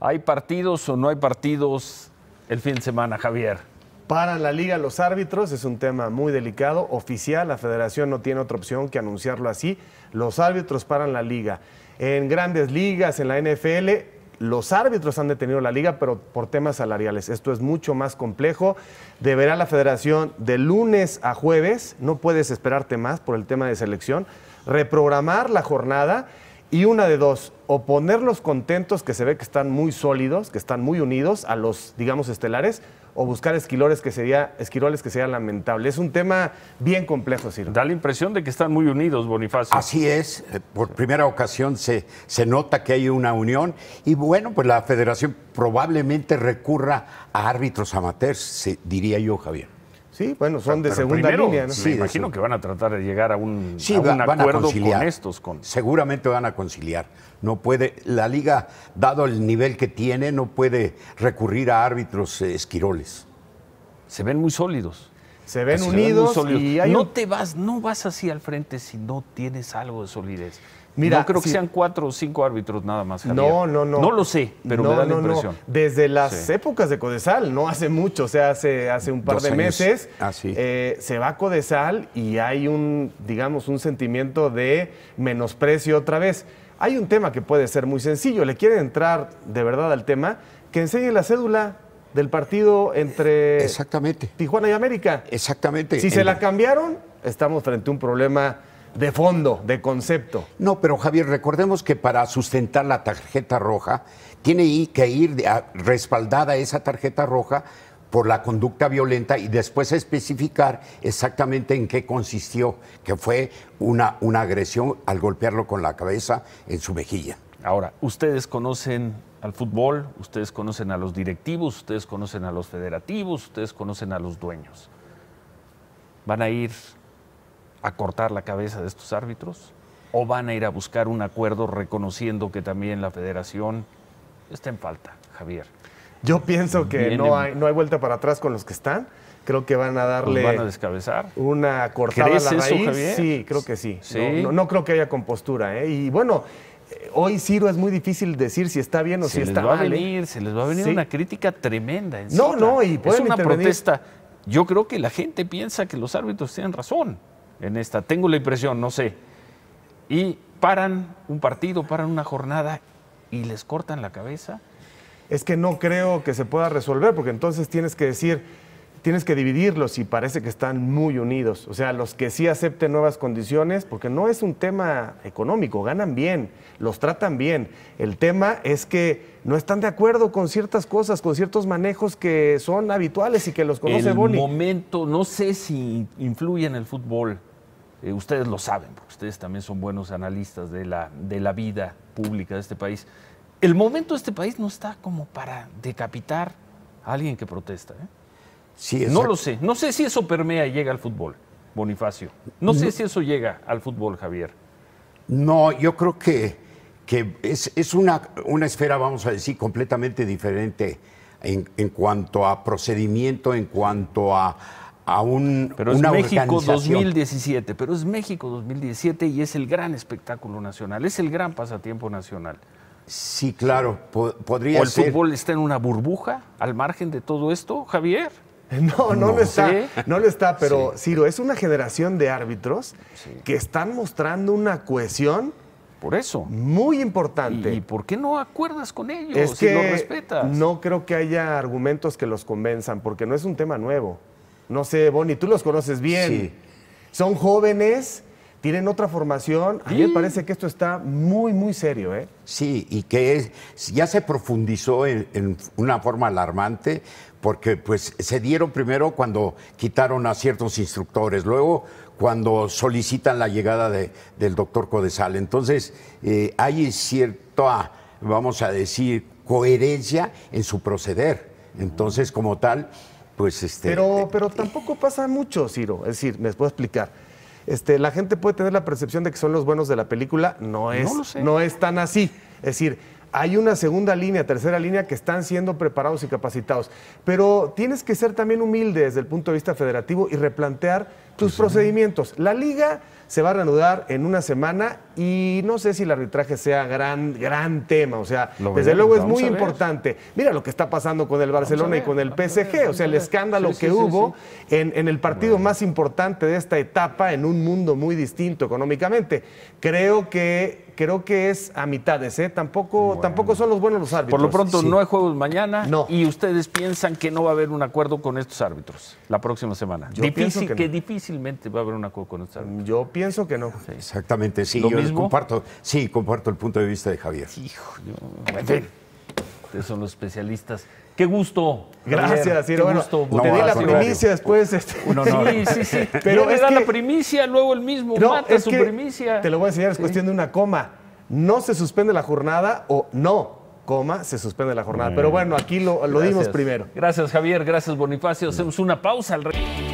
¿Hay partidos o no hay partidos el fin de semana, Javier? Para la liga, los árbitros es un tema muy delicado, oficial, la federación no tiene otra opción que anunciarlo así, los árbitros paran la liga. En grandes ligas, en la NFL, los árbitros han detenido la liga, pero por temas salariales. Esto es mucho más complejo. Deberá la federación de lunes a jueves, no puedes esperarte más por el tema de selección, reprogramar la jornada y una de dos, o ponerlos contentos, que se ve que están muy sólidos, que están muy unidos a los, digamos, estelares, o buscar esquilores que sería, esquiroles que sería lamentable. Es un tema bien complejo, Ciro. Da la impresión de que están muy unidos, Bonifacio. Así es, eh, por primera ocasión se, se nota que hay una unión y bueno, pues la federación probablemente recurra a árbitros amateurs, diría yo, Javier. Sí, bueno, son de segunda línea. ¿no? Sí, me imagino que van a tratar de llegar a un, a un acuerdo con estos. Con... Seguramente van a conciliar. No puede, la liga, dado el nivel que tiene, no puede recurrir a árbitros eh, esquiroles. Se ven muy sólidos. Se ven unidos y no te vas, no vas así al frente si no tienes algo de solidez no creo que sean cuatro o cinco árbitros nada más. No, no, no. No lo sé, pero me da la impresión. Desde las épocas de Codesal, no hace mucho, o sea, hace, hace un par de meses, ah, eh, se va a Codesal y hay un, digamos, un sentimiento de menosprecio otra vez. Hay un tema que puede ser muy sencillo, le quieren entrar de verdad al tema, que enseñe la cédula del partido entre Tijuana y América. Exactamente. Si se la cambiaron, estamos frente a un problema de fondo, de concepto. No, pero Javier, recordemos que para sustentar la tarjeta roja, tiene que ir respaldada esa tarjeta roja por la conducta violenta y después especificar exactamente en qué consistió, que fue una, una, agresión al golpearlo con la cabeza en su mejilla. Ahora, ustedes conocen al fútbol, ustedes conocen a los directivos, ustedes conocen a los federativos, ustedes conocen a los dueños. Van a ir a cortar la cabeza de estos árbitros? ¿O van a ir a buscar un acuerdo reconociendo que también la federación está en falta, Javier? Yo pienso que no hay, vuelta para atrás con los que están. Creo que van a darle. ¿Van a descabezar? Una cortada a la raíz. Sí, creo que sí. No, creo que haya compostura. ¿eh? Y bueno, eh, hoy Ciro es muy difícil decir si está bien o si está mal. ¿eh? Se les va a venir, una crítica tremenda. no, no, y pueden Es una protesta. Yo creo que la gente piensa que los árbitros tienen razón en esta. Tengo la impresión, no sé. Y paran un partido, paran una jornada y les cortan la cabeza. Es que no creo que se pueda resolver, porque entonces tienes que decir, tienes que dividirlos y parece que están muy unidos. O sea, los que sí acepten nuevas condiciones, porque no es un tema económico, ganan bien, los tratan bien. El tema es que no están de acuerdo con ciertas cosas, con ciertos manejos que son habituales y que los conoce El momento, no sé si influye en el fútbol eh, ustedes lo saben, porque ustedes también son buenos analistas de la, de la vida pública de este país. El momento de este país no está como para decapitar a alguien que protesta. ¿eh? no lo sé. No sé si eso permea y llega al fútbol, Bonifacio. No, sé si eso llega al fútbol, Javier. No, yo creo que, que es, una, una, esfera, vamos a decir, completamente diferente en cuanto a procedimiento, en cuanto a a un, pero es México 2017, pero es México 2017 y es el gran espectáculo nacional, es el gran pasatiempo nacional. Sí, claro, podría ¿O el fútbol está en una burbuja al margen de todo esto, Javier? No, no, lo está. No lo está, pero Ciro, es una generación de árbitros que están mostrando una cohesión. Por eso. Muy importante. ¿Y, por qué no acuerdas con ellos? Es que no respetas? No creo que haya argumentos que los convenzan, porque no es un tema nuevo. No sé, Bonnie, tú los conoces bien. Son jóvenes, tienen otra formación. A mí me parece que esto está muy, muy serio, ¿eh? Sí, y que ya se profundizó en, una forma alarmante, porque pues se dieron primero cuando quitaron a ciertos instructores, luego cuando solicitan la llegada del doctor Codesal. Entonces, eh, hay cierta, vamos a decir, coherencia en su proceder. Entonces, como tal, pues, este, pero, eh, pero tampoco pasa mucho, Ciro. Es decir, me puedo explicar. Este, la gente puede tener la percepción de que son los buenos de la película. No es, no es tan así. Es decir, hay una segunda línea, tercera línea que están siendo preparados y capacitados. Pero tienes que ser también humilde desde el punto de vista federativo y replantear tus procedimientos. La liga se va a reanudar en una semana y no sé si el arbitraje sea gran, gran tema. O sea, desde luego es muy importante. Mira lo que está pasando con el Barcelona y con el PSG. o sea, el escándalo que hubo en, el partido más importante de esta etapa en un mundo muy distinto económicamente. Creo que. Creo que es a mitades, ¿eh? Tampoco, tampoco son los buenos los árbitros. Por lo pronto, no hay juegos mañana. No. Y ustedes piensan que no va a haber un acuerdo con estos árbitros la próxima semana. difícil que, difícil va a haber una acuerdo Yo pienso que no. Exactamente, sí, comparto, sí, comparto el punto de vista de Javier. Hijo, yo... en fin. Ustedes son los especialistas. Qué gusto. Gracias, Javier. bueno, te di la primicia después. Este. sí, sí, sí. Pero es la primicia, luego el mismo mata es su primicia. Te lo voy a enseñar, es cuestión de una coma. No se suspende la jornada o no, coma, se suspende la jornada. Pero bueno, aquí lo, lo dimos primero. Gracias, Javier. Gracias, Bonifacio. Hacemos una pausa al rey.